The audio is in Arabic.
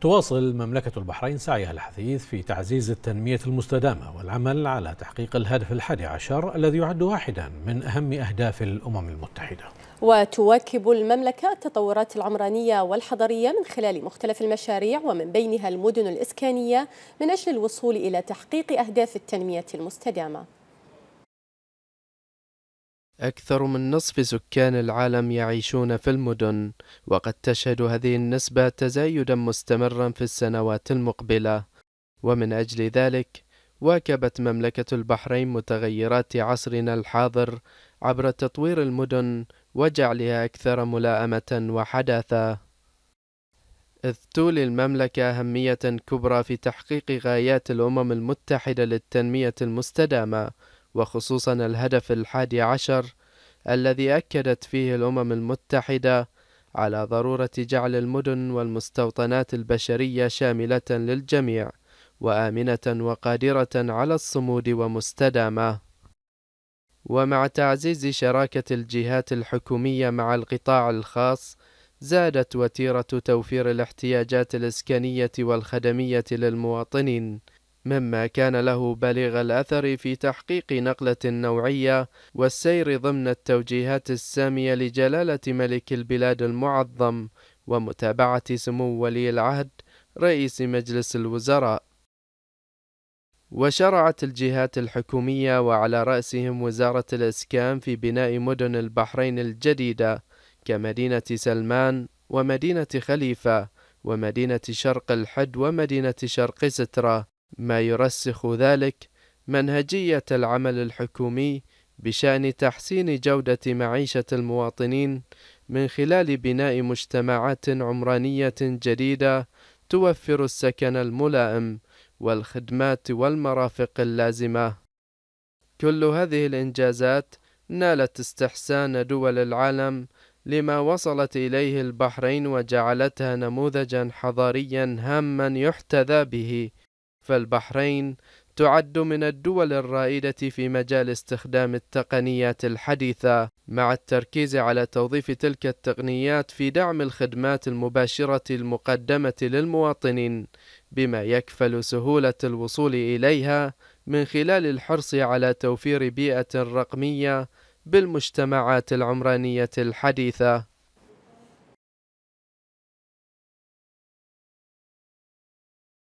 تواصل مملكة البحرين سعيها الحثيث في تعزيز التنمية المستدامة والعمل على تحقيق الهدف الحادي عشر الذي يعد واحدا من أهم أهداف الأمم المتحدة وتواكب المملكة التطورات العمرانية والحضرية من خلال مختلف المشاريع ومن بينها المدن الإسكانية من أجل الوصول إلى تحقيق أهداف التنمية المستدامة أكثر من نصف سكان العالم يعيشون في المدن، وقد تشهد هذه النسبة تزايدا مستمرا في السنوات المقبلة، ومن أجل ذلك واكبت مملكة البحرين متغيرات عصرنا الحاضر عبر تطوير المدن وجعلها أكثر ملائمة وحداثة. إذ تولي المملكة أهمية كبرى في تحقيق غايات الأمم المتحدة للتنمية المستدامة، وخصوصا الهدف الحادي عشر الذي أكدت فيه الأمم المتحدة على ضرورة جعل المدن والمستوطنات البشرية شاملة للجميع وآمنة وقادرة على الصمود ومستدامة ومع تعزيز شراكة الجهات الحكومية مع القطاع الخاص زادت وتيرة توفير الاحتياجات الإسكانية والخدمية للمواطنين مما كان له بليغ الأثر في تحقيق نقلة نوعية والسير ضمن التوجيهات السامية لجلالة ملك البلاد المعظم ومتابعة سمو ولي العهد رئيس مجلس الوزراء وشرعت الجهات الحكومية وعلى رأسهم وزارة الإسكان في بناء مدن البحرين الجديدة كمدينة سلمان ومدينة خليفة ومدينة شرق الحد ومدينة شرق سترة ما يرسخ ذلك منهجية العمل الحكومي بشأن تحسين جودة معيشة المواطنين من خلال بناء مجتمعات عمرانية جديدة توفر السكن الملائم والخدمات والمرافق اللازمة كل هذه الإنجازات نالت استحسان دول العالم لما وصلت إليه البحرين وجعلتها نموذجا حضاريا هاما يحتذى به فالبحرين تعد من الدول الرائدة في مجال استخدام التقنيات الحديثة مع التركيز على توظيف تلك التقنيات في دعم الخدمات المباشرة المقدمة للمواطنين بما يكفل سهولة الوصول إليها من خلال الحرص على توفير بيئة رقمية بالمجتمعات العمرانية الحديثة